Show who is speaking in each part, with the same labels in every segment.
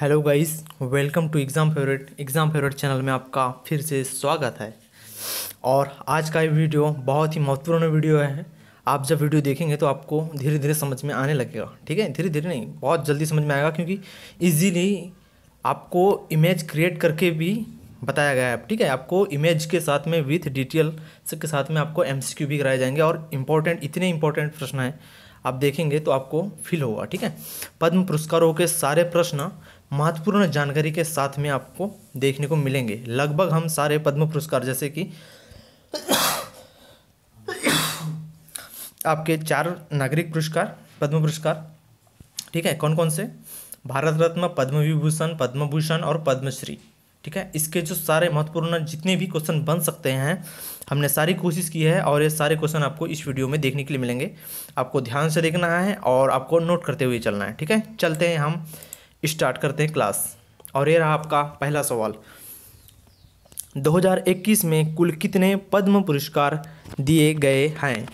Speaker 1: hello guys welcome to exam favourite exam favourite channel में आपका फिर से स्वागत है और आज का ये वीडियो बहुत ही महत्वपूर्ण वीडियो है आप जब वीडियो देखेंगे तो आपको धीरे धीरे समझ में आने लगेगा ठीक है धीरे धीरे नहीं बहुत जल्दी समझ में आएगा क्योंकि इजीली आपको इमेज क्रिएट करके भी बताया गया है ठीक है आपको इमेज के साथ में विथ डिटेल के साथ में आपको एम भी कराए जाएंगे और इम्पोर्टेंट इतने इम्पोर्टेंट प्रश्न हैं आप देखेंगे तो आपको फील होगा ठीक है पद्म पुरस्कारों के सारे प्रश्न महत्वपूर्ण जानकारी के साथ में आपको देखने को मिलेंगे लगभग हम सारे पद्म पुरस्कार जैसे कि आपके चार नागरिक पुरस्कार पद्म पुरस्कार ठीक है कौन कौन से भारत रत्न पद्म विभूषण पद्म भूषण और पद्मश्री ठीक है इसके जो सारे महत्वपूर्ण जितने भी क्वेश्चन बन सकते हैं हमने सारी कोशिश की है और ये सारे क्वेश्चन आपको इस वीडियो में देखने के लिए मिलेंगे आपको ध्यान से देखना है और आपको नोट करते हुए चलना है ठीक है चलते हैं हम स्टार्ट करते हैं क्लास और ये रहा आपका पहला सवाल 2021 में कुल कितने पद्म पुरस्कार दिए गए हैं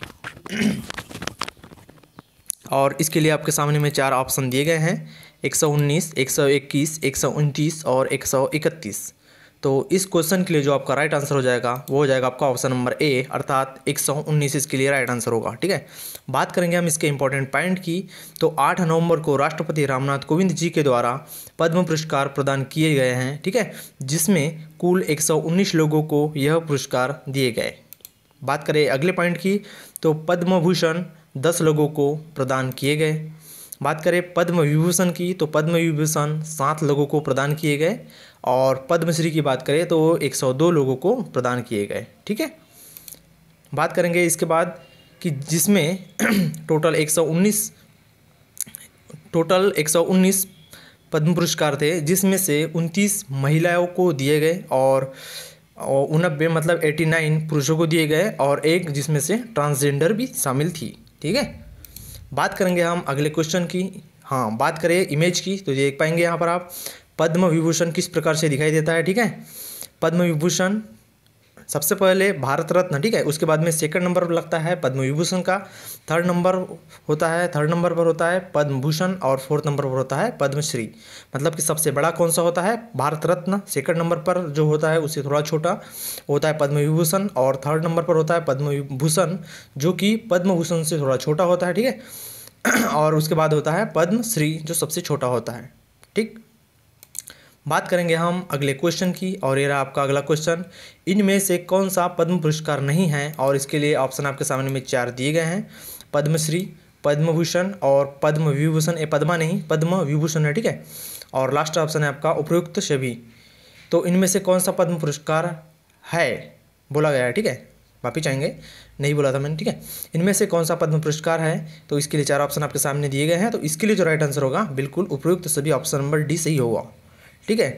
Speaker 1: और इसके लिए आपके सामने में चार ऑप्शन दिए गए हैं एक सौ उन्नीस एक सौ इक्कीस एक सौ उनतीस और एक सौ इकतीस तो इस क्वेश्चन के लिए जो आपका राइट आंसर हो जाएगा वो हो जाएगा आपका ऑप्शन नंबर ए अर्थात एक सौ उन्नीस इसके लिए राइट आंसर होगा ठीक है बात करेंगे हम इसके इंपॉर्टेंट पॉइंट की तो आठ नवंबर को राष्ट्रपति रामनाथ कोविंद जी के द्वारा पद्म पुरस्कार प्रदान किए गए हैं ठीक है जिसमें कुल एक सौ उन्नीस लोगों को यह पुरस्कार दिए गए बात करें अगले पॉइंट की तो पद्म भूषण दस लोगों को प्रदान किए गए बात करें पद्म विभूषण की तो पद्म विभूषण सात लोगों को प्रदान किए गए और पद्मश्री की बात करें तो 102 लोगों को प्रदान किए गए ठीक है बात करेंगे इसके बाद कि जिसमें टोटल 119 टोटल 119 पद्म पुरस्कार थे जिसमें से उनतीस महिलाओं को दिए गए और उनबे मतलब 89 पुरुषों को दिए गए और एक जिसमें से ट्रांसजेंडर भी शामिल थी ठीक है बात करेंगे हम अगले क्वेश्चन की हाँ बात करें इमेज की तो देख पाएंगे यहाँ पर आप पद्म विभूषण किस प्रकार से दिखाई देता है ठीक है पद्म विभूषण सबसे पहले भारत रत्न ठीक है उसके बाद में सेकंड नंबर पर लगता है पद्म विभूषण का थर्ड नंबर होता है थर्ड नंबर पर होता है पद्म भूषण और फोर्थ नंबर पर होता है पद्मश्री मतलब कि सबसे बड़ा कौन सा होता है भारत रत्न सेकंड नंबर पर जो होता है उससे थोड़ा छोटा होता है पद्म विभूषण और थर्ड नंबर पर होता है पद्म भूषण जो कि पद्म भूषण से थोड़ा छोटा होता है ठीक है और उसके बाद होता है पद्मश्री जो सबसे छोटा होता है ठीक बात करेंगे हम अगले क्वेश्चन की और ये रहा आपका अगला क्वेश्चन इनमें से कौन सा पद्म पुरस्कार नहीं है और इसके लिए ऑप्शन आपके सामने में चार दिए गए हैं पद्मश्री पद्म भूषण और पद्म विभूषण ये पद्मा नहीं पद्म विभूषण है ठीक है और लास्ट ऑप्शन है आपका उपयुक्त छवि तो इनमें से कौन सा पद्म पुरस्कार है बोला गया है ठीक है वापी चाहेंगे नहीं बोला था मैंने ठीक है इनमें से कौन सा पद्म पुरस्कार है तो इसके लिए चार ऑप्शन आपके सामने दिए गए हैं तो इसके लिए जो राइट आंसर होगा बिल्कुल उपयुक्त सभी ऑप्शन नंबर डी सही होगा ठीक है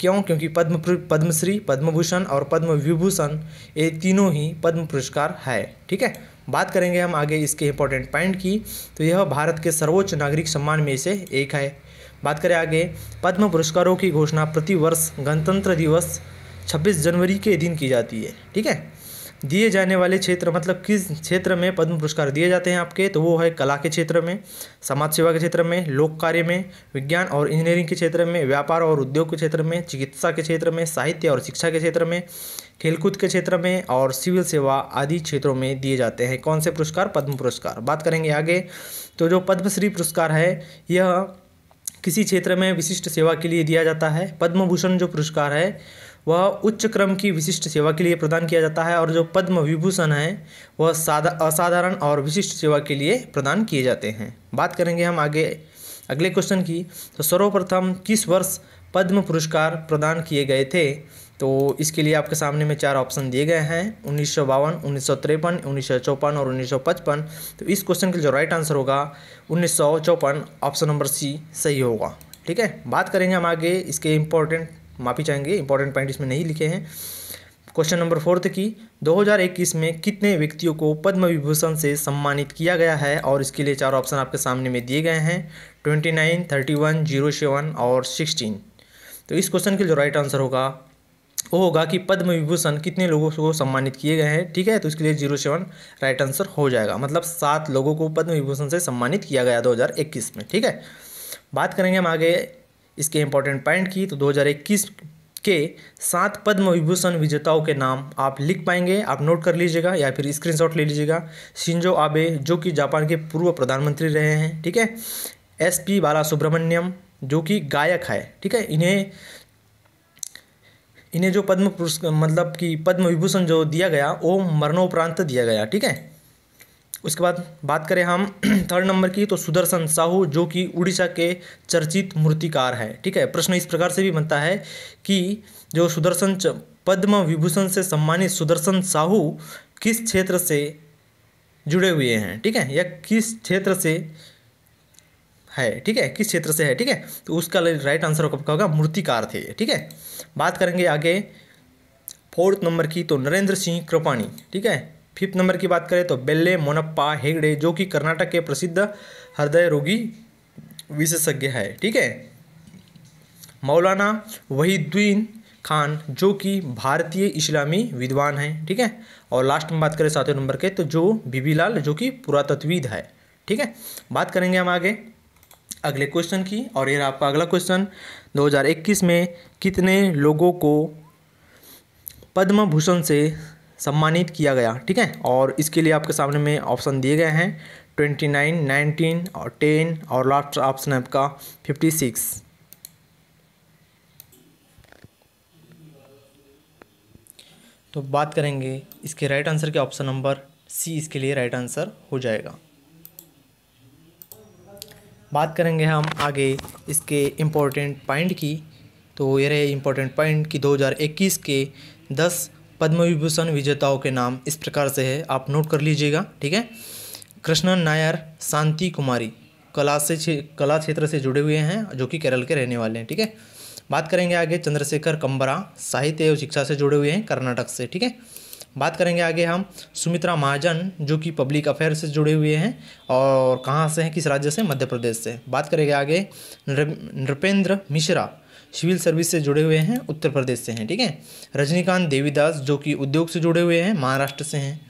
Speaker 1: क्यों क्योंकि पद्म पद्मश्री पद्मभूषण और पद्म विभूषण ये तीनों ही पद्म पुरस्कार है ठीक है बात करेंगे हम आगे इसके इंपॉर्टेंट पॉइंट की तो यह भारत के सर्वोच्च नागरिक सम्मान में से एक है बात करें आगे पद्म पुरस्कारों की घोषणा प्रतिवर्ष गणतंत्र दिवस 26 जनवरी के दिन की जाती है ठीक है दिए जाने वाले क्षेत्र मतलब किस क्षेत्र में पद्म पुरस्कार दिए जाते हैं आपके तो वो है कला के क्षेत्र में समाज सेवा के क्षेत्र में लोक कार्य में विज्ञान और इंजीनियरिंग के क्षेत्र में व्यापार और उद्योग के क्षेत्र में चिकित्सा के क्षेत्र में साहित्य और शिक्षा के क्षेत्र में खेलकूद के क्षेत्र में और सिविल सेवा आदि क्षेत्रों में दिए जाते हैं कौन से पुरस्कार पद्म पुरस्कार बात करेंगे आगे तो जो पद्मश्री पुरस्कार है यह किसी क्षेत्र में विशिष्ट सेवा के लिए दिया जाता है पद्म भूषण जो पुरस्कार है वह उच्च क्रम की विशिष्ट सेवा के लिए प्रदान किया जाता है और जो पद्म विभूषण है वह साधा असाधारण और विशिष्ट सेवा के लिए प्रदान किए जाते हैं बात करेंगे हम आगे अगले क्वेश्चन की तो सर्वप्रथम किस वर्ष पद्म पुरस्कार प्रदान किए गए थे तो इसके लिए आपके सामने में चार ऑप्शन दिए गए हैं उन्नीस सौ बावन उन्नीस सौ तिरपन उन्नीस सौ चौपन और उन्नीस सौ पचपन तो इस क्वेश्चन का जो राइट आंसर होगा उन्नीस सौ चौपन ऑप्शन नंबर सी सही होगा ठीक है बात करेंगे हम आगे इसके इम्पोर्टेंट माफ़ी चाहेंगे इंपॉर्टेंट पॉइंट इसमें नहीं लिखे हैं क्वेश्चन नंबर फोर्थ की 2021 में कितने व्यक्तियों को पद्म विभूषण से सम्मानित किया गया है और इसके लिए चार ऑप्शन आपके सामने में दिए गए हैं 29, 31, 07 और 16 तो इस क्वेश्चन के जो राइट आंसर होगा वो होगा कि पद्म विभूषण कितने लोगों को सम्मानित किए गए हैं ठीक है तो इसके लिए जीरो सेवन राइट आंसर हो जाएगा मतलब सात लोगों को पद्म विभूषण से सम्मानित किया गया दो में ठीक है बात करेंगे हम आगे इसके इंपॉर्टेंट पॉइंट की तो 2021 के सात पद्म विभूषण विजेताओं के नाम आप लिख पाएंगे आप नोट कर लीजिएगा या फिर स्क्रीनशॉट ले लीजिएगा शिंजो आबे जो कि जापान के पूर्व प्रधानमंत्री रहे हैं ठीक है एस पी बाला सुब्रमण्यम जो कि गायक है ठीक है इन्हें इन्हें जो पद्म पुरस्कार मतलब कि पद्म विभूषण जो दिया गया वो मरणोपरांत दिया गया ठीक है उसके बाद बात करें हम थर्ड नंबर की तो सुदर्शन साहू जो कि उड़ीसा के चर्चित मूर्तिकार हैं ठीक है प्रश्न इस प्रकार से भी बनता है कि जो सुदर्शन पद्म विभूषण से सम्मानित सुदर्शन साहू किस क्षेत्र से जुड़े हुए हैं ठीक है या किस क्षेत्र से है ठीक है किस क्षेत्र से है ठीक है तो उसका राइट आंसर होगा मूर्तिकार थे ठीक है बात करेंगे आगे फोर्थ नंबर की तो नरेंद्र सिंह कृपाणी ठीक है फिफ्थ नंबर की बात करें तो बेल्ले मोनप्पा हेगड़े जो कि कर्नाटक के प्रसिद्ध हृदय रोगी विशेषज्ञ है ठीक है मौलाना वहीदुद्दीन खान जो कि भारतीय इस्लामी विद्वान हैं ठीक है और लास्ट में बात करें सातवें नंबर के तो जो लाल जो कि पुरातत्वविद है ठीक है बात करेंगे हम आगे अगले क्वेश्चन की और ये आपका अगला क्वेश्चन 2021 में कितने लोगों को पद्म भूषण से सम्मानित किया गया ठीक है और इसके लिए आपके सामने में ऑप्शन दिए गए हैं ट्वेंटी नाइन नाइनटीन और टेन और लास्ट ऑप्शन है आपका फिफ्टी सिक्स तो बात करेंगे इसके राइट आंसर के ऑप्शन नंबर सी इसके लिए राइट आंसर हो जाएगा बात करेंगे हम आगे इसके इम्पोर्टेंट पॉइंट की तो ये रहे इम्पोर्टेंट पॉइंट कि 2021 के पद्म विभूषण विजेताओं के नाम इस प्रकार से है आप नोट कर लीजिएगा ठीक है कृष्णन नायर शांति कुमारी कला से कला क्षेत्र से जुड़े हुए हैं जो कि केरल के रहने वाले हैं ठीक है बात करेंगे आगे चंद्रशेखर कंबरा साहित्य एवं शिक्षा से जुड़े हुए हैं कर्नाटक से ठीक है बात करेंगे आगे हम सुमित्रा महाजन जो कि पब्लिक अफेयर से जुड़े हुए हैं और कहाँ से हैं किस राज्य से मध्य प्रदेश से बात करेंगे आगे नृपेंद्र मिश्रा सिविल सर्विस से जुड़े हुए हैं उत्तर प्रदेश से हैं ठीक है रजनीकांत देवीदास जो कि उद्योग से जुड़े हुए हैं महाराष्ट्र से हैं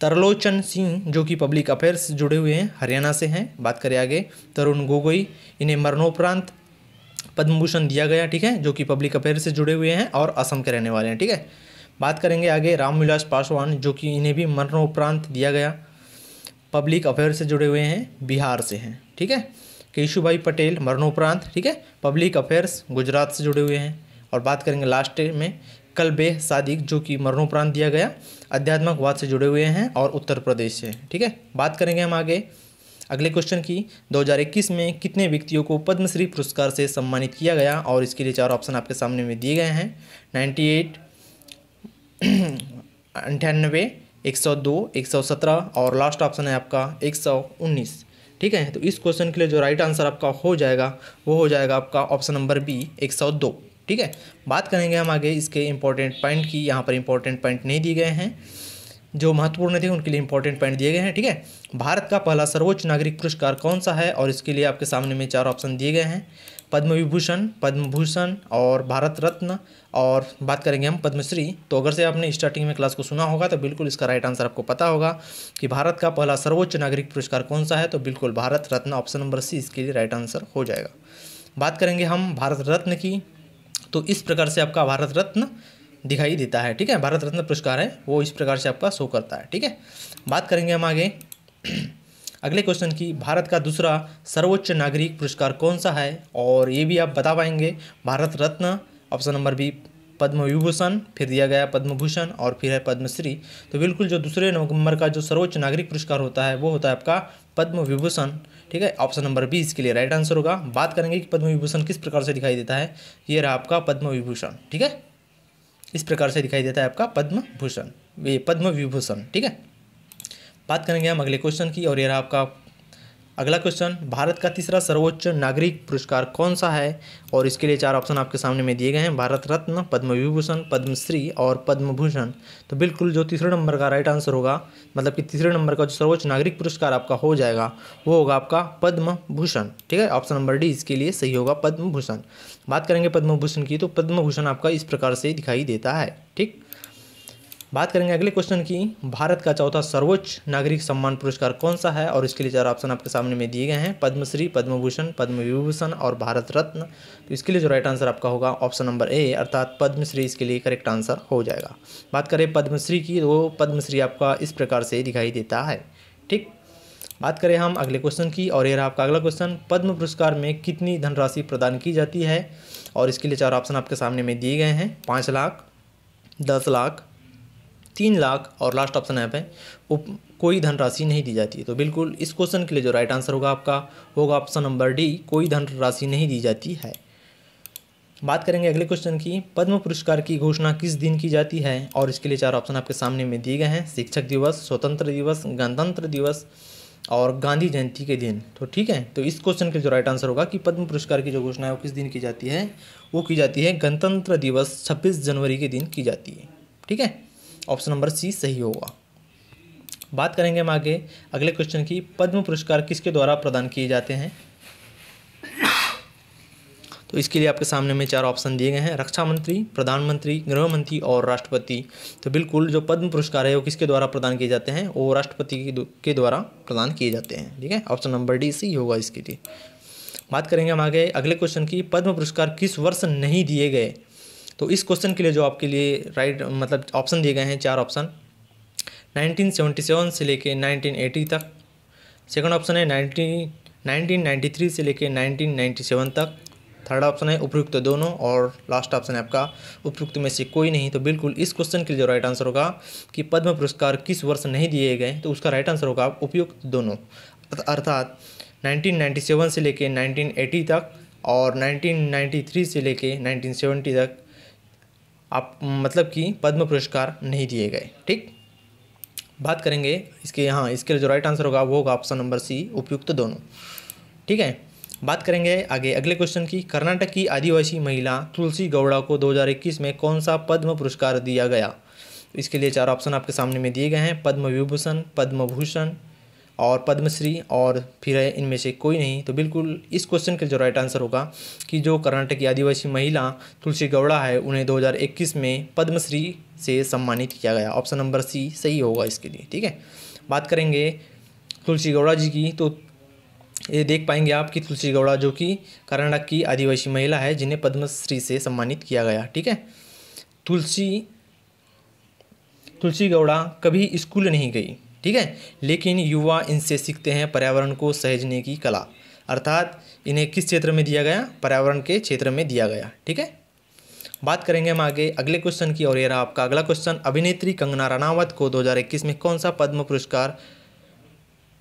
Speaker 1: तरलोचन सिंह जो कि पब्लिक अफेयर्स से जुड़े हुए हैं हरियाणा से हैं बात करें आगे तरुण गोगोई इन्हें मरणोपरांत पद्म भूषण दिया गया ठीक है जो कि पब्लिक अफेयर से जुड़े हुए हैं और असम के रहने वाले हैं ठीक है बात करेंगे आगे रामविलास पासवान जो कि इन्हें भी मरणोपरांत दिया गया पब्लिक अफेयर से जुड़े हुए हैं बिहार से हैं ठीक है केशुभाई पटेल मरणोपरांत ठीक है पब्लिक अफेयर्स गुजरात से जुड़े हुए हैं और बात करेंगे लास्ट में कल बे सादिक जो कि मरणोपरांत दिया गया अध्यात्मकवाद से जुड़े हुए हैं और उत्तर प्रदेश से ठीक है बात करेंगे हम आगे अगले क्वेश्चन की 2021 में कितने व्यक्तियों को पद्मश्री पुरस्कार से सम्मानित किया गया और इसके लिए चार ऑप्शन आपके सामने में दिए गए हैं 98 अंठानबे एक सौ दो एक सौ सत्रह और लास्ट ऑप्शन है आपका एक सौ उन्नीस ठीक है तो इस क्वेश्चन के लिए जो राइट आंसर आपका हो जाएगा वो हो जाएगा आपका ऑप्शन नंबर बी एक सौ दो ठीक है बात करेंगे हम आगे इसके इंपॉर्टेंट पॉइंट की यहाँ पर इंपॉर्टेंट पॉइंट नहीं दिए गए हैं जो महत्वपूर्ण थे उनके लिए इंपॉर्टेंट पॉइंट दिए गए हैं ठीक है भारत का पहला सर्वोच्च नागरिक पुरस्कार कौन सा है और इसके लिए आपके सामने में चार ऑप्शन दिए गए हैं पद्म विभूषण पद्म भूषण और भारत रत्न और बात करेंगे हम पद्मश्री तो अगर से आपने स्टार्टिंग में क्लास को सुना होगा तो बिल्कुल इसका राइट आंसर आपको पता होगा कि भारत का पहला सर्वोच्च नागरिक पुरस्कार कौन सा है तो बिल्कुल Bharat Ratna option number C इसके लिए राइट आंसर हो जाएगा बात करेंगे हम भारत रत्न की तो इस प्रकार से आपका भारत रत्न दिखाई देता है ठीक है भारत रत्न पुरस्कार है वो इस प्रकार से आपका शो करता है ठीक है बात करेंगे हम आगे अगले क्वेश्चन की भारत का दूसरा सर्वोच्च नागरिक पुरस्कार कौन सा है और ये भी आप बता पाएंगे Bharat Ratna option number B Padma Vibhushan फिर दिया गया पद्म भूषण और फिर है पद्मश्री तो बिल्कुल जो दूसरे नवंबर का जो सर्वोच्च नागरिक पुरस्कार होता है वो होता है आपका पद्म विभूषण ठीक है ऑप्शन नंबर बी इसके लिए राइट आंसर होगा बात करेंगे कि पद्म विभूषण किस प्रकार से दिखाई देता है ये रहा आपका पद्म विभूषण ठीक है इस प्रकार से दिखाई देता है आपका पद्म भूषण ये पद्म विभूषण ठीक है बात करेंगे हम अगले क्वेश्चन की और यह रहा आपका अगला क्वेश्चन भारत का तीसरा सर्वोच्च नागरिक पुरस्कार कौन सा है और इसके लिए चार ऑप्शन आपके सामने में दिए गए हैं भारत रत्न पद्म विभूषण पद्मश्री और पद्म भूषण तो बिल्कुल जो तीसरे नंबर का राइट आंसर होगा मतलब कि तीसरे नंबर का जो सर्वोच्च नागरिक पुरस्कार आपका हो जाएगा वो होगा आपका पद्म भूषण ठीक है ऑप्शन नंबर डी इसके लिए सही होगा पद्म भूषण बात करेंगे पद्म भूषण की तो पद्म भूषण आपका इस प्रकार से दिखाई देता है ठीक बात करेंगे अगले क्वेश्चन की भारत का चौथा सर्वोच्च नागरिक सम्मान पुरस्कार कौन सा है और इसके लिए चार ऑप्शन आपके सामने में दिए गए हैं पद्मश्री पद्मभूषण पद्म विभूषण और भारत रत्न तो इसके लिए जो राइट आंसर आपका होगा ऑप्शन नंबर ए अर्थात पद्मश्री इसके लिए करेक्ट आंसर हो जाएगा बात करें पद्मश्री की तो पद्मश्री आपका इस प्रकार से दिखाई देता है ठीक बात करें हम अगले क्वेश्चन की और ये रहा आपका अगला क्वेश्चन पद्म पुरस्कार में कितनी धनराशि प्रदान की जाती है और इसके लिए चार ऑप्शन आपके सामने में दिए गए हैं पाँच लाख दस लाख तीन लाख और लास्ट ऑप्शन ऐप है वो कोई धनराशि नहीं दी जाती है तो बिल्कुल इस क्वेश्चन के लिए जो राइट आंसर होगा आपका होगा ऑप्शन नंबर डी कोई धनराशि नहीं दी जाती है बात करेंगे अगले क्वेश्चन की पद्म पुरस्कार की घोषणा किस दिन की जाती है और इसके लिए चार ऑप्शन आपके सामने में दिए गए हैं शिक्षक दिवस स्वतंत्र दिवस गणतंत्र दिवस और गांधी जयंती के दिन तो ठीक है तो इस क्वेश्चन के जो राइट आंसर होगा कि पद्म पुरस्कार की जो घोषणा है वो किस दिन की जाती है वो की जाती है गणतंत्र दिवस छब्बीस जनवरी के दिन की जाती है ठीक है ऑप्शन नंबर सी सही होगा बात करेंगे हम आगे अगले क्वेश्चन की पद्म पुरस्कार किसके द्वारा प्रदान किए जाते हैं तो इसके लिए आपके सामने में चार ऑप्शन दिए गए हैं रक्षा मंत्री प्रधानमंत्री गृह मंत्री और राष्ट्रपति तो बिल्कुल जो पद्म पुरस्कार है वो किसके द्वारा प्रदान किए जाते हैं वो राष्ट्रपति के द्वारा प्रदान किए जाते हैं ठीक है ऑप्शन नंबर डी सही होगा इसके लिए बात करेंगे हम आगे अगले क्वेश्चन की पद्म पुरस्कार किस वर्ष नहीं दिए गए तो इस क्वेश्चन के लिए जो आपके लिए राइट मतलब ऑप्शन दिए गए हैं चार ऑप्शन 1977 से लेके 1980 तक सेकंड ऑप्शन है 19 1993 से लेके 1997 तक थर्ड ऑप्शन है उपयुक्त दोनों और लास्ट ऑप्शन है आपका उपयुक्त में से कोई नहीं तो बिल्कुल इस क्वेश्चन के लिए जो राइट आंसर होगा कि पद्म पुरस्कार किस वर्ष नहीं दिए गए तो उसका राइट आंसर होगा उपयुक्त दोनों अर्थात 1997 से लेके 1980 तक और 1993 से लेके 1970 तक आप मतलब कि पद्म पुरस्कार नहीं दिए गए ठीक बात करेंगे इसके यहाँ इसके जो राइट आंसर होगा वो होगा ऑप्शन नंबर सी उपयुक्त तो दोनों ठीक है बात करेंगे आगे अगले क्वेश्चन की कर्नाटक की आदिवासी महिला तुलसी गौड़ा को 2021 में कौन सा पद्म पुरस्कार दिया गया इसके लिए चार ऑप्शन आपके सामने में दिए गए हैं पद्म विभूषण पद्म भूषण और पद्मश्री और फिर है इनमें से कोई नहीं तो बिल्कुल इस क्वेश्चन का जो राइट आंसर होगा कि जो कर्नाटक की आदिवासी महिला तुलसी गौड़ा है उन्हें 2021 में पद्मश्री से सम्मानित किया गया ऑप्शन नंबर सी सही होगा इसके लिए ठीक है बात करेंगे तुलसी गौड़ा जी की तो ये देख पाएंगे आप कि तुलसी गौड़ा जो कि कर्नाटक की आदिवासी महिला है जिन्हें पद्मश्री से सम्मानित किया गया ठीक है तुलसी तुलसी गौड़ा कभी स्कूल नहीं गई ठीक है लेकिन युवा इनसे सीखते हैं पर्यावरण को सहेजने की कला अर्थात इन्हें किस क्षेत्र में दिया गया पर्यावरण के क्षेत्र में दिया गया ठीक है बात करेंगे हम आगे अगले क्वेश्चन की और ये रहा आपका अगला क्वेश्चन अभिनेत्री कंगना रनावत को 2021 में कौन सा पद्म पुरस्कार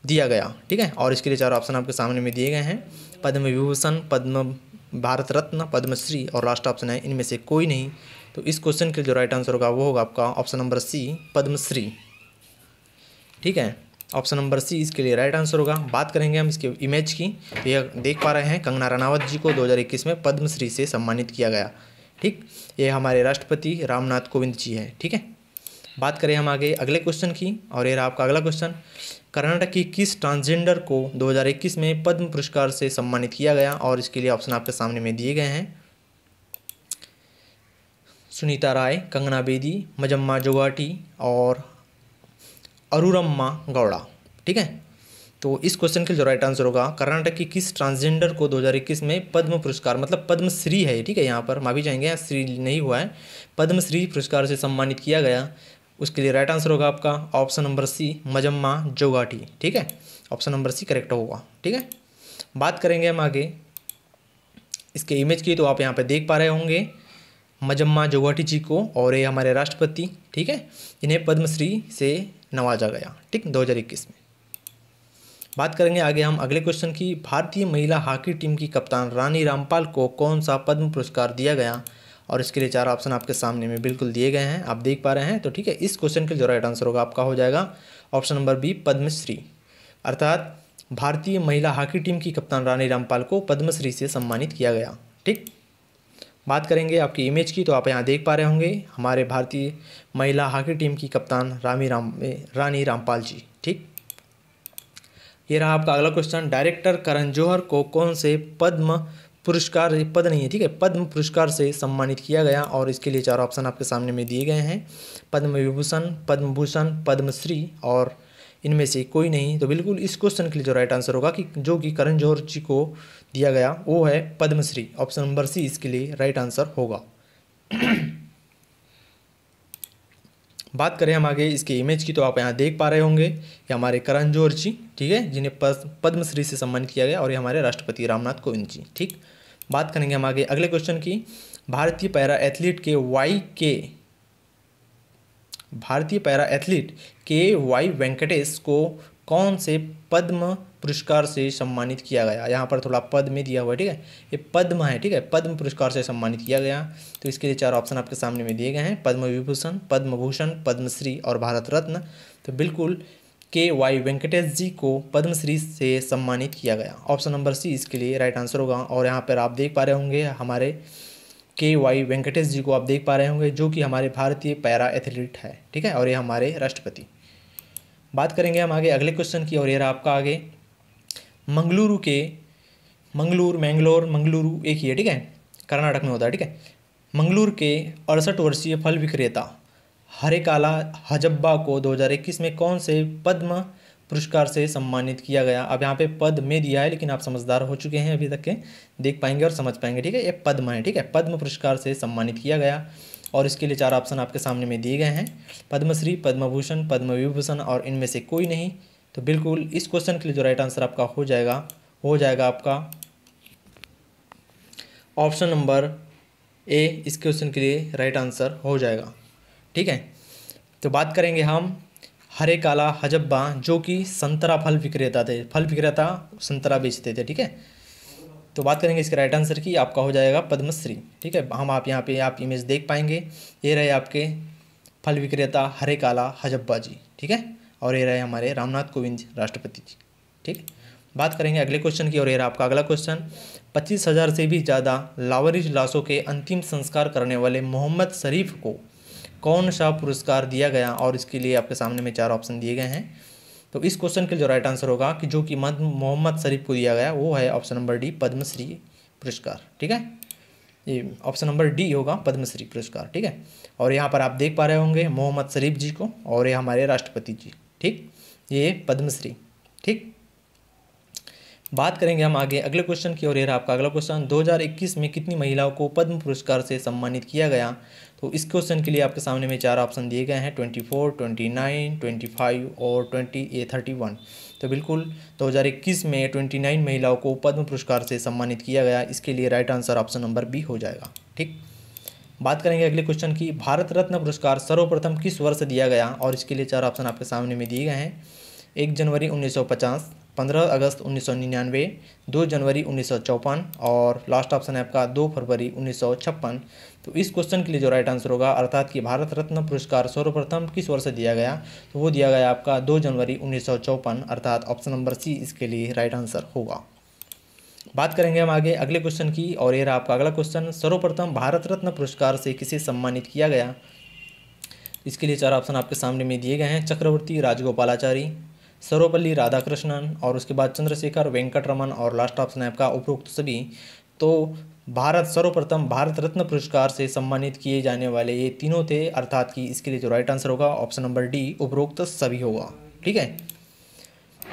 Speaker 1: दिया गया ठीक है और इसके लिए चार ऑप्शन आपके सामने में दिए गए हैं पद्म विभूषण पद्म भारत रत्न पद्मश्री और लास्ट ऑप्शन है इनमें से कोई नहीं तो इस क्वेश्चन के जो राइट आंसर होगा वो होगा आपका ऑप्शन नंबर सी पद्मश्री ठीक है ऑप्शन नंबर सी इसके लिए राइट आंसर होगा बात करेंगे हम इसके इमेज की तो यह देख पा रहे हैं कंगना रनावत जी को 2021 में पद्मश्री से सम्मानित किया गया ठीक ये हमारे राष्ट्रपति रामनाथ कोविंद जी हैं ठीक है बात करें हम आगे अगले क्वेश्चन की और ये रहा आपका अगला क्वेश्चन कर्नाटक की किस ट्रांसजेंडर को 2021 में पद्म पुरस्कार से सम्मानित किया गया और इसके लिए ऑप्शन आपके सामने में दिए गए हैं सुनीता राय कंगना बेदी मजम्मा जोगाटी और अरुरम्मा गौड़ा ठीक है तो इस क्वेश्चन के जो राइट आंसर होगा कर्नाटक की किस ट्रांसजेंडर को 2021 में पद्म पुरस्कार मतलब पद्मश्री है ठीक है यहाँ पर माफी जाएंगे यहाँ श्री नहीं हुआ है पद्मश्री पुरस्कार से सम्मानित किया गया उसके लिए राइट आंसर होगा आपका ऑप्शन नंबर सी मजम्मा जोगाठी ठीक है ऑप्शन नंबर सी करेक्ट होगा ठीक है बात करेंगे हम आगे इसके इमेज की तो आप यहाँ पर देख पा रहे होंगे मजम्मा जोगाठी जी को और ये हमारे राष्ट्रपति ठीक है इन्हें पद्मश्री से नवाजा गया ठीक दो हज़ार इक्कीस में बात करेंगे आगे हम अगले क्वेश्चन की भारतीय महिला हॉकी टीम की कप्तान रानी रामपाल को कौन सा पद्म पुरस्कार दिया गया और इसके लिए चार ऑप्शन आपके सामने में बिल्कुल दिए गए हैं आप देख पा रहे हैं तो ठीक है इस क्वेश्चन का जो राइट आंसर होगा आपका हो जाएगा ऑप्शन नंबर बी पद्मश्री अर्थात भारतीय महिला हॉकी टीम की कप्तान रानी रामपाल को पद्मश्री से सम्मानित किया गया ठीक बात करेंगे आपकी इमेज की तो आप यहाँ देख पा रहे होंगे हमारे भारतीय महिला हॉकी टीम की कप्तान रामी राम रानी रामपाल जी ठीक ये रहा आपका अगला क्वेश्चन डायरेक्टर करण जौहर को कौन से पद्म पुरस्कार पद नहीं है ठीक है पद्म पुरस्कार से सम्मानित किया गया और इसके लिए चार ऑप्शन आपके सामने में दिए गए हैं पद्म विभूषण पद्म भूषण पद्मश्री और इनमें से कोई नहीं तो बिल्कुल इस क्वेश्चन के लिए जो राइट आंसर होगा कि जो कि करण जौहर जी को दिया गया वो है पद्मश्री ऑप्शन नंबर सी इसके लिए राइट आंसर होगा बात करें हम आगे इसके इमेज की तो आप यहाँ देख पा रहे होंगे ये हमारे करण जौहर जी ठीक है जिन्हें पद्मश्री से सम्मानित किया गया और ये हमारे राष्ट्रपति रामनाथ कोविंद जी ठीक बात करेंगे हम आगे अगले क्वेश्चन की भारतीय पैरा एथलीट के वाई के भारतीय para athlete K Y Venkatesh को कौन से पद्म पुरस्कार से सम्मानित किया गया यहाँ पर थोड़ा पद्म दिया हुआ है ठीक है ये पद्म है ठीक है पद्म पुरस्कार से सम्मानित किया गया तो इसके लिए चार ऑप्शन आपके सामने में दिए गए हैं पद्म विभूषण पद्म भूषण पद्मश्री और भारत रत्न तो बिल्कुल के वाई वेंकटेश जी को पद्मश्री से सम्मानित किया गया ऑप्शन नंबर सी इसके लिए राइट आंसर होगा और यहाँ पर आप देख पा रहे होंगे हमारे के वाई वेंकटेश जी को आप देख पा रहे होंगे जो कि हमारे भारतीय पैरा एथलीट है ठीक है और ये हमारे राष्ट्रपति बात करेंगे हम आगे अगले क्वेश्चन की और ये रहा आपका आगे मंगलुरु के मंगलूर मैंगलोर मंगलुरु एक ही है ठीक है कर्नाटक में होता है ठीक है मंगलूर के अड़सठ वर्षीय फल विक्रेता हरेकाला हजब्बा को 2021 में कौन से पद्म पुरस्कार से सम्मानित किया गया अब यहाँ पे पद में दिया है लेकिन आप समझदार हो चुके हैं अभी तक के देख पाएंगे और समझ पाएंगे ठीक है ये पद्म है ठीक है पद्म पुरस्कार से सम्मानित किया गया और इसके लिए चार ऑप्शन आपके सामने में दिए गए हैं पद्मश्री पद्मभूषण पद्म विभूषण और इनमें से कोई नहीं तो बिल्कुल इस क्वेश्चन के लिए जो राइट आंसर आपका हो जाएगा हो जाएगा आपका ऑप्शन नंबर ए इस क्वेश्चन के लिए राइट आंसर हो जाएगा ठीक है तो बात करेंगे हम हरे काला हजब्बा जो कि संतरा फल विक्रेता थे फल विक्रेता संतरा बेचते थे ठीक है तो बात करेंगे इसके राइट आंसर की आपका हो जाएगा पद्मश्री ठीक है हम आप यहाँ पे आप इमेज देख पाएंगे ये रहे आपके फल विक्रेता हरे काला हजब्बा जी ठीक है और ये रहे हमारे रामनाथ कोविंद राष्ट्रपति जी ठीक बात करेंगे अगले क्वेश्चन की और ये रहा आपका अगला क्वेश्चन पच्चीस हज़ार से भी ज़्यादा लावरिश लाशों के अंतिम संस्कार करने वाले मोहम्मद शरीफ को कौन सा पुरस्कार दिया गया और इसके लिए आपके सामने में चार ऑप्शन दिए गए हैं तो इस क्वेश्चन के जो राइट आंसर होगा कि जो कि मोहम्मद शरीफ को दिया गया वो है ऑप्शन नंबर डी पद्मश्री पुरस्कार ठीक है ये ऑप्शन नंबर डी होगा पद्मश्री पुरस्कार ठीक है और यहाँ पर आप देख पा रहे होंगे मोहम्मद शरीफ जी को और ये हमारे राष्ट्रपति जी ठीक ये पद्मश्री ठीक बात करेंगे हम आगे अगले क्वेश्चन की ओर ये रहा आपका अगला क्वेश्चन 2021 में कितनी महिलाओं को पद्म पुरस्कार से सम्मानित किया गया तो इस क्वेश्चन के लिए आपके सामने में चार ऑप्शन दिए गए हैं 24, 29, 25 और 20 ए 31 तो बिल्कुल 2021 में 29 महिलाओं को पद्म पुरस्कार से सम्मानित किया गया इसके लिए right answer option number B हो जाएगा ठीक बात करेंगे अगले क्वेश्चन की भारत रत्न पुरस्कार सर्वप्रथम किस वर्ष दिया गया और इसके लिए चार ऑप्शन आपके सामने में दिए गए हैं एक जनवरी उन्नीस पंद्रह अगस्त उन्नीस सौ निन्यानवे दो जनवरी उन्नीस सौ चौपन और लास्ट ऑप्शन है आपका दो फरवरी उन्नीस सौ छप्पन तो इस क्वेश्चन के लिए जो राइट आंसर होगा अर्थात कि भारत रत्न पुरस्कार सर्वप्रथम किस वर्ष दिया गया तो वो दिया गया आपका दो जनवरी उन्नीस सौ चौपन अर्थात ऑप्शन नंबर सी इसके लिए राइट आंसर होगा बात करेंगे हम आगे अगले क्वेश्चन की और ये रहा आपका अगला क्वेश्चन सर्वप्रथम भारत रत्न पुरस्कार से किसे सम्मानित किया गया इसके लिए चार ऑप्शन आपके सामने में दिए गए हैं चक्रवर्ती राजगोपालाचारी सर्वपल्ली राधाकृष्णन और उसके बाद चंद्रशेखर वेंकट रमन और लास्ट ऑप्शन स्नैप का उपरोक्त सभी तो भारत सर्वप्रथम भारत रत्न पुरस्कार से सम्मानित किए जाने वाले ये तीनों थे अर्थात कि इसके लिए जो राइट आंसर होगा ऑप्शन नंबर डी उपरोक्त सभी होगा ठीक है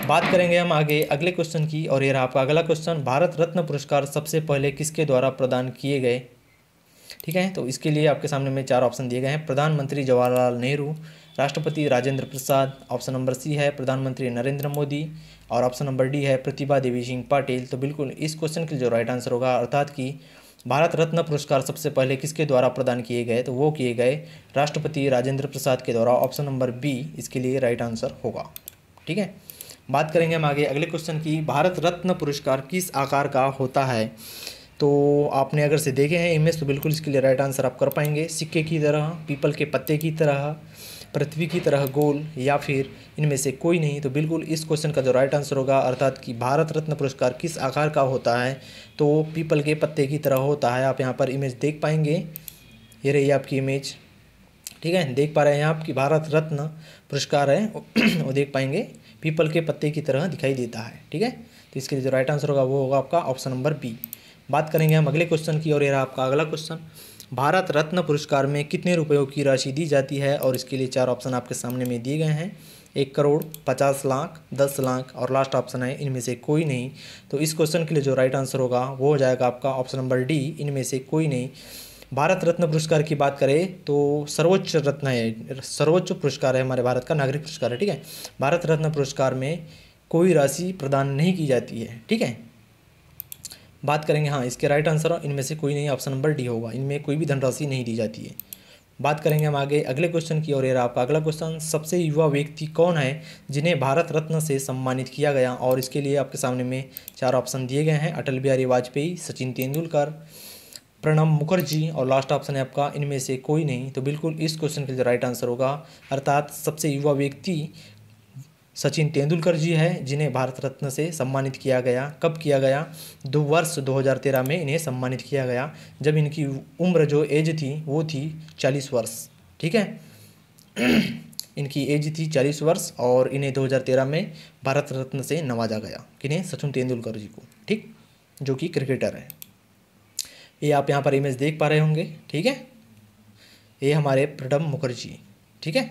Speaker 1: बात करेंगे हम आगे अगले क्वेश्चन की और ये रहा आपका अगला क्वेश्चन भारत रत्न पुरस्कार सबसे पहले किसके द्वारा प्रदान किए गए ठीक है तो इसके लिए आपके सामने में चार ऑप्शन दिए गए हैं प्रधानमंत्री जवाहरलाल नेहरू राष्ट्रपति Rajendra Prasad option number C है प्रधानमंत्री नरेंद्र मोदी और ऑप्शन नंबर डी है प्रतिभा देवी सिंह पाटिल तो बिल्कुल इस क्वेश्चन के जो राइट आंसर होगा अर्थात कि भारत रत्न पुरस्कार सबसे पहले किसके द्वारा प्रदान किए गए तो वो किए गए राष्ट्रपति राजेंद्र प्रसाद के द्वारा ऑप्शन नंबर बी इसके लिए राइट आंसर होगा ठीक है बात करेंगे हम आगे अगले क्वेश्चन की भारत रत्न पुरस्कार किस आकार का होता है तो आपने अगर से देखे हैं इमेज तो बिल्कुल इसके लिए राइट आंसर आप कर पाएंगे सिक्के की तरह पीपल के पत्ते की तरह पृथ्वी की तरह गोल या फिर इनमें से कोई नहीं तो बिल्कुल इस क्वेश्चन का जो राइट आंसर होगा अर्थात कि भारत रत्न पुरस्कार किस आकार का होता है तो पीपल के पत्ते की तरह होता है आप यहाँ पर इमेज देख पाएंगे ये रही आपकी इमेज ठीक है देख पा रहे हैं आप कि भारत रत्न पुरस्कार है वो देख पाएंगे पीपल के पत्ते की तरह दिखाई देता है ठीक है तो इसके लिए जो राइट आंसर होगा वो होगा आपका ऑप्शन नंबर बी बात करेंगे हम अगले क्वेश्चन की और ये रहा आपका अगला क्वेश्चन भारत रत्न पुरस्कार में कितने रुपयों की राशि दी जाती है और इसके लिए चार ऑप्शन आपके सामने में दिए गए हैं एक करोड़ पचास लाख दस लाख और लास्ट ऑप्शन है इनमें से कोई नहीं तो इस क्वेश्चन के लिए जो राइट आंसर होगा वो हो जाएगा आपका ऑप्शन नंबर डी इनमें से कोई नहीं भारत रत्न पुरस्कार की बात करें तो सर्वोच्च रत्न है सर्वोच्च पुरस्कार है हमारे भारत का नागरिक पुरस्कार है ठीक है भारत रत्न पुरस्कार में कोई राशि प्रदान नहीं की जाती है ठीक है बात करेंगे हाँ इसके राइट आंसर इनमें से कोई नहीं ऑप्शन नंबर डी होगा इनमें कोई भी धनराशि नहीं दी जाती है बात करेंगे हम आगे अगले क्वेश्चन की और ये आपका अगला क्वेश्चन सबसे युवा व्यक्ति कौन है जिन्हें भारत रत्न से सम्मानित किया गया और इसके लिए आपके सामने में चार ऑप्शन दिए गए हैं अटल बिहारी वाजपेयी सचिन तेंदुलकर प्रणब मुखर्जी और लास्ट ऑप्शन है आपका इनमें से कोई नहीं तो बिल्कुल इस क्वेश्चन के लिए राइट आंसर होगा अर्थात सबसे युवा व्यक्ति सचिन तेंदुलकर जी हैं जिन्हें भारत रत्न से सम्मानित किया गया कब किया गया दो वर्ष 2013 में इन्हें सम्मानित किया गया जब इनकी उम्र जो एज थी वो थी चालीस वर्ष ठीक है इनकी एज थी चालीस वर्ष और इन्हें 2013 में भारत रत्न से नवाजा गया किन्हें सचिन तेंदुलकर जी को ठीक जो कि क्रिकेटर हैं ये आप यहाँ पर इमेज देख पा रहे होंगे ठीक है ये हमारे प्रणब मुखर्जी ठीक है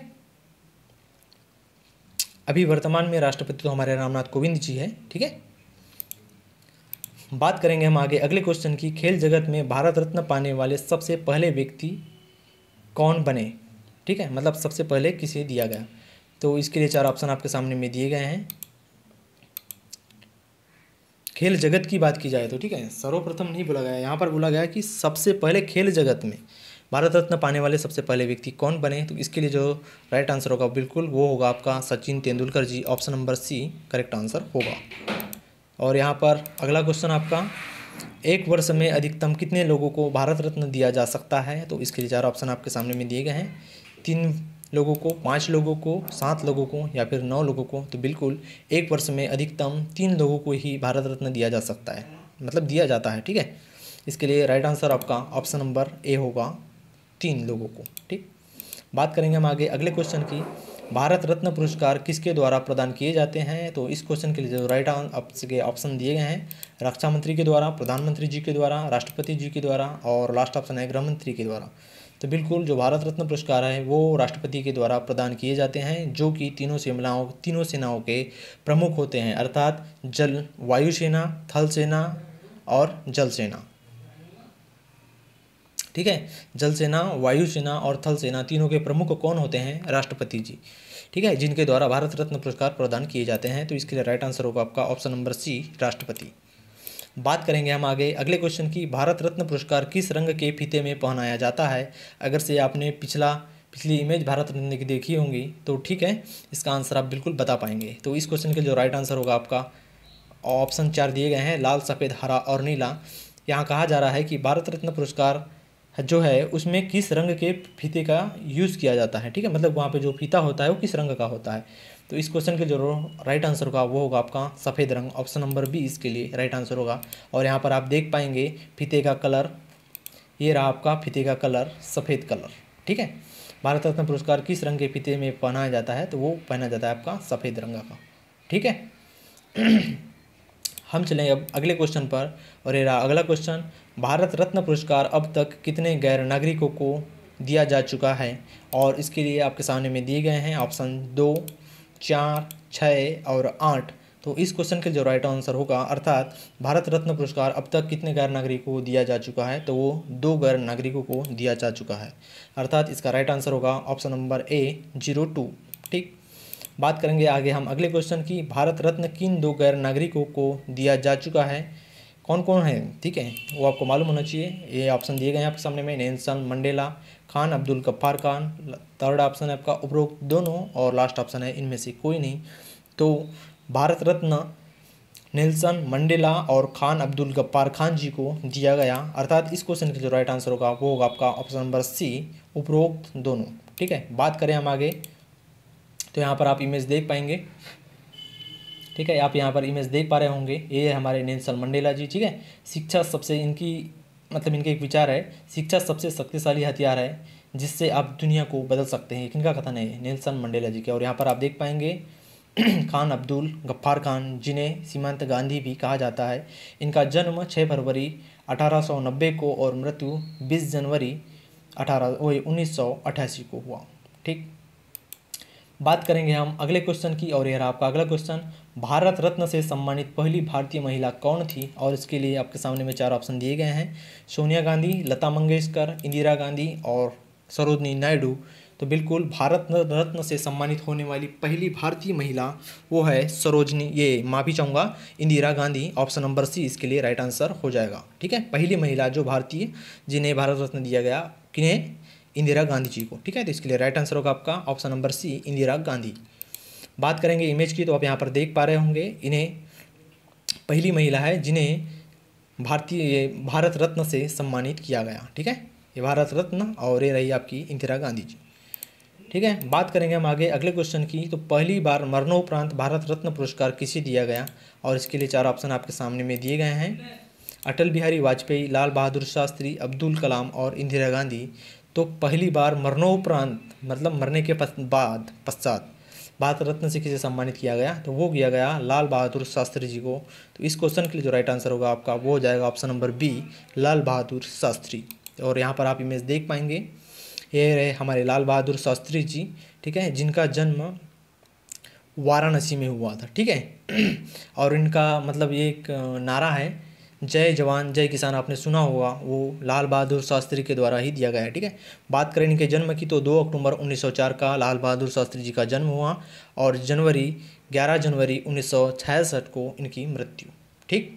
Speaker 1: अभी वर्तमान में राष्ट्रपति तो हमारे रामनाथ कोविंद जी है ठीक है बात करेंगे हम आगे अगले क्वेश्चन की खेल जगत में भारत रत्न पाने वाले सबसे पहले व्यक्ति कौन बने ठीक है मतलब सबसे पहले किसे दिया गया तो इसके लिए चार ऑप्शन आपके सामने में दिए गए हैं खेल जगत की बात की जाए तो ठीक है सर्वप्रथम नहीं बोला गया यहाँ पर बोला गया कि सबसे पहले खेल जगत में भारत रत्न पाने वाले सबसे पहले व्यक्ति कौन बने तो इसके लिए जो राइट आंसर होगा बिल्कुल वो होगा आपका Sachin Tendulkar ji option number C correct answer होगा और यहाँ पर अगला क्वेश्चन आपका एक वर्ष में अधिकतम कितने लोगों को भारत रत्न दिया जा सकता है तो इसके लिए चार ऑप्शन आपके सामने में दिए गए हैं तीन लोगों को पाँच लोगों को सात लोगों को या फिर नौ लोगों को तो बिल्कुल एक वर्ष में अधिकतम तीन लोगों को ही भारत रत्न दिया जा सकता है मतलब दिया जाता है ठीक है इसके लिए राइट आंसर आपका ऑप्शन नंबर ए होगा तीन लोगों को ठीक बात करेंगे हम आगे अगले क्वेश्चन की भारत रत्न पुरस्कार किसके द्वारा प्रदान किए जाते हैं तो इस क्वेश्चन के लिए राइट के ऑप्शन दिए गए हैं रक्षा मंत्री के द्वारा प्रधानमंत्री जी के द्वारा राष्ट्रपति जी के द्वारा और लास्ट ऑप्शन है गृह मंत्री के द्वारा तो बिल्कुल जो भारत रत्न पुरस्कार है वो राष्ट्रपति के द्वारा प्रदान किए जाते हैं जो कि तीनों सेनाओं तीनों सेनाओं के प्रमुख होते हैं अर्थात जल वायुसेना थल सेना और जल सेना ठीक है जल सेना वायु सेना और थल सेना तीनों के प्रमुख कौन होते हैं राष्ट्रपति जी ठीक है जिनके द्वारा भारत रत्न पुरस्कार प्रदान किए जाते हैं तो इसके लिए राइट आंसर होगा आपका ऑप्शन नंबर सी राष्ट्रपति बात करेंगे हम आगे अगले क्वेश्चन की भारत रत्न पुरस्कार किस रंग के फीते में पहनाया जाता है अगर से आपने पिछला पिछली इमेज भारत रत्न की देखी होंगी तो ठीक है इसका आंसर आप बिल्कुल बता पाएंगे तो इस क्वेश्चन के जो राइट आंसर होगा आपका ऑप्शन चार दिए गए हैं लाल सफ़ेद हरा और नीला यहाँ कहा जा रहा है कि भारत रत्न पुरस्कार जो है उसमें किस रंग के फीते का यूज़ किया जाता है ठीक है मतलब वहाँ पे जो फीता होता है वो किस रंग का होता है तो इस क्वेश्चन के जो राइट आंसर होगा वो होगा आपका सफ़ेद रंग ऑप्शन नंबर बी इसके लिए राइट आंसर होगा और यहाँ पर आप देख पाएंगे फीते का कलर ये रहा आपका फीते का कलर सफ़ेद कलर ठीक है भारत रत्न पुरस्कार किस रंग के फीते में पहनाया जाता है तो वो पहना जाता है आपका सफ़ेद रंग का ठीक है हम चलेंगे अब अगले क्वेश्चन पर और ये रहा अगला क्वेश्चन भारत रत्न पुरस्कार अब तक कितने गैर नागरिकों को दिया जा चुका है और इसके लिए आपके सामने में दिए गए हैं ऑप्शन दो चार छः और आठ तो इस क्वेश्चन का जो राइट आंसर होगा अर्थात भारत रत्न पुरस्कार अब तक कितने गैर नागरिकों को दिया जा चुका है तो वो दो गैर नागरिकों को दिया जा चुका है अर्थात इसका राइट आंसर होगा option number A zero two ठीक बात करेंगे आगे हम अगले क्वेश्चन की भारत रत्न किन दो गैर नागरिकों को दिया जा चुका है कौन कौन है ठीक है वो आपको मालूम होना चाहिए ये ऑप्शन दिए गए हैं आपके सामने में Nelson Mandela Khan Abdul Ghaffar Khan third option है आपका उपरोक्त दोनों और लास्ट ऑप्शन है इनमें से कोई नहीं तो भारत रत्न नेल्सन मंडेला और खान अब्दुल गफ्फार खान जी को दिया गया अर्थात इस क्वेश्चन का जो राइट आंसर होगा वो होगा आपका ऑप्शन नंबर सी उपरोक्त दोनों ठीक है बात करें हम आगे तो यहाँ पर आप इमेज देख पाएंगे ठीक है आप यहाँ पर इमेज देख पा रहे होंगे ये हमारे नेल्सन मंडेला जी ठीक है शिक्षा सबसे इनकी मतलब इनके एक विचार है शिक्षा सबसे शक्तिशाली हथियार है जिससे आप दुनिया को बदल सकते हैं इनका कथन है नेल्सन मंडेला जी के और यहाँ पर आप देख पाएंगे खान अब्दुल गफ्फार खान जिन्हें सीमांत गांधी भी कहा जाता है इनका जन्म 6 फरवरी 1890 को और मृत्यु 20 जनवरी अठारह वही उन्नीस को हुआ ठीक बात करेंगे हम अगले क्वेश्चन की और यह रहा आपका अगला क्वेश्चन भारत रत्न से सम्मानित पहली भारतीय महिला कौन थी और इसके लिए आपके सामने में चार ऑप्शन दिए गए हैं सोनिया गांधी लता मंगेशकर इंदिरा गांधी और सरोजनी नायडू तो बिल्कुल भारत रत्न से सम्मानित होने वाली पहली भारतीय महिला वो है सरोजनी ये माफी चाहूँगा Indira Gandhi option number C इसके लिए राइट आंसर हो जाएगा ठीक है पहली महिला जो भारतीय जिन्हें भारत रत्न दिया गया किन्हें इंदिरा गांधी जी को ठीक है तो इसके लिए राइट आंसर होगा आपका option number C Indira Gandhi बात करेंगे इमेज की तो आप यहाँ पर देख पा रहे होंगे इन्हें पहली महिला है जिन्हें भारतीय भारत रत्न से सम्मानित किया गया ठीक है ये भारत रत्न और ये रही आपकी इंदिरा गांधी जी ठीक है बात करेंगे हम आगे अगले क्वेश्चन की तो पहली बार मरणोपरांत भारत रत्न पुरस्कार किसे दिया गया और इसके लिए चार ऑप्शन आपके सामने में दिए गए हैं अटल बिहारी वाजपेयी लाल बहादुर शास्त्री अब्दुल कलाम और इंदिरा गांधी तो पहली बार मरणोपरांत मतलब मरने के बाद पश्चात भारत रत्न से किसे सम्मानित किया गया तो वो किया गया लाल बहादुर शास्त्री जी को तो इस क्वेश्चन के लिए जो राइट आंसर होगा आपका वो हो जाएगा option number B Lal Bahadur Shastri और यहाँ पर आप इमेज देख पाएंगे ये रहे हमारे लाल बहादुर शास्त्री जी ठीक है जिनका जन्म वाराणसी में हुआ था ठीक है और इनका मतलब ये एक नारा है जय जवान जय किसान आपने सुना होगा वो लाल बहादुर शास्त्री के द्वारा ही दिया गया है ठीक है बात करें इनके जन्म की तो 2 अक्टूबर 1904 का लाल बहादुर शास्त्री जी का जन्म हुआ और जनवरी 11 जनवरी उन्नीस को इनकी मृत्यु ठीक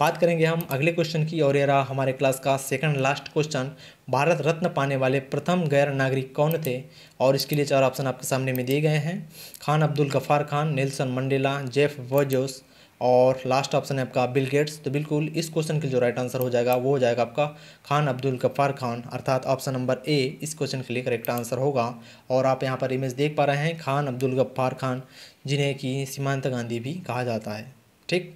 Speaker 1: बात करेंगे हम अगले क्वेश्चन की और ये रहा हमारे क्लास का second last question Bharat Ratna पाने वाले प्रथम गैर नागरिक कौन थे और इसके लिए चार ऑप्शन आपके सामने में दिए गए हैं Khan Abdul Ghaffar Khan Nelson Mandela Jeff Bezos और लास्ट ऑप्शन है आपका बिल गेट्स तो बिल्कुल इस क्वेश्चन का जो राइट आंसर हो जाएगा वो हो जाएगा आपका खान अब्दुल गफ्फार खान अर्थात ऑप्शन नंबर ए इस क्वेश्चन के लिए करेक्ट आंसर होगा और आप यहाँ पर इमेज देख पा रहे हैं खान अब्दुल गफ्फार खान जिन्हें कि सीमांता गांधी भी कहा जाता है ठीक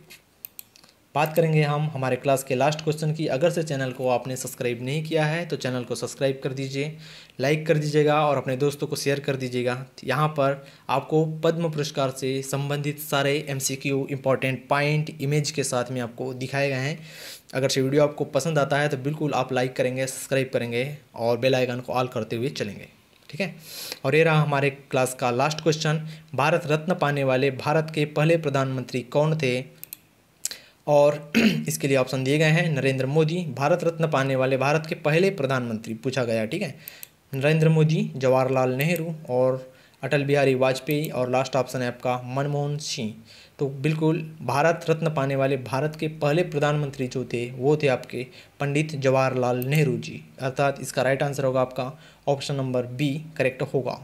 Speaker 1: बात करेंगे हम हमारे क्लास के लास्ट क्वेश्चन की अगर से चैनल को आपने सब्सक्राइब नहीं किया है तो चैनल को सब्सक्राइब कर दीजिए लाइक कर दीजिएगा और अपने दोस्तों को शेयर कर दीजिएगा यहाँ पर आपको पद्म पुरस्कार से संबंधित सारे M C Q important point image के साथ में आपको दिखाए गए हैं अगर से वीडियो आपको पसंद आता है तो बिल्कुल आप लाइक करेंगे सब्सक्राइब करेंगे और बेल आइकन को ऑल करते हुए चलेंगे ठीक है और ये रहा हमारे क्लास का लास्ट क्वेश्चन भारत रत्न पाने वाले भारत के पहले प्रधानमंत्री कौन थे और इसके लिए ऑप्शन दिए गए हैं नरेंद्र मोदी भारत रत्न पाने वाले भारत के पहले प्रधानमंत्री पूछा गया ठीक है नरेंद्र मोदी जवाहरलाल नेहरू और अटल बिहारी वाजपेयी और लास्ट ऑप्शन है आपका मनमोहन सिंह तो बिल्कुल भारत रत्न पाने वाले भारत के पहले प्रधानमंत्री जो थे वो थे आपके पंडित जवाहरलाल नेहरू जी अर्थात इसका राइट आंसर होगा आपका ऑप्शन नंबर बी करेक्ट होगा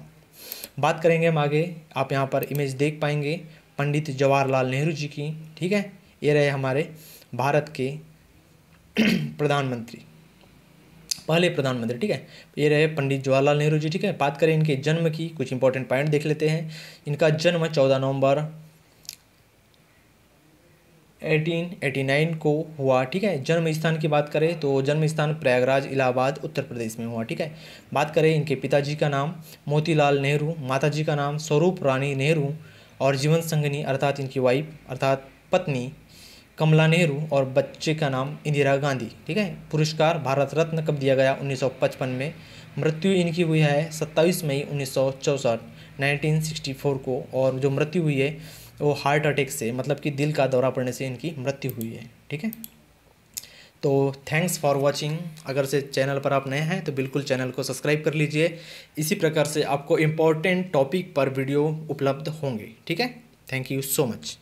Speaker 1: बात करेंगे हम आगे आप यहाँ पर इमेज देख पाएंगे पंडित जवाहरलाल नेहरू जी की ठीक है ये रहे हमारे भारत के प्रधानमंत्री पहले प्रधानमंत्री ठीक है ये रहे पंडित जवाहरलाल नेहरू जी ठीक है बात करें इनके जन्म की कुछ इंपॉर्टेंट पॉइंट देख लेते हैं इनका जन्म चौदह नवंबर 1889 को हुआ ठीक है जन्म स्थान की बात करें तो जन्म स्थान प्रयागराज इलाहाबाद उत्तर प्रदेश में हुआ ठीक है बात करें इनके पिताजी का नाम मोतीलाल नेहरू माताजी का नाम स्वरूप रानी नेहरू और जीवन संगनी अर्थात इनकी वाइफ अर्थात पत्नी कमला नेहरू और बच्चे का नाम इंदिरा गांधी ठीक है पुरस्कार भारत रत्न कब दिया गया 1955 में मृत्यु इनकी हुई है 27 मई उन्नीस 1964 को और जो मृत्यु हुई है वो हार्ट अटैक से मतलब कि दिल का दौरा पड़ने से इनकी मृत्यु हुई है ठीक है तो थैंक्स फॉर वाचिंग अगर से चैनल पर आप नए हैं तो बिल्कुल चैनल को सब्सक्राइब कर लीजिए इसी प्रकार से आपको इम्पोर्टेंट टॉपिक पर वीडियो उपलब्ध होंगे ठीक है थैंक यू सो मच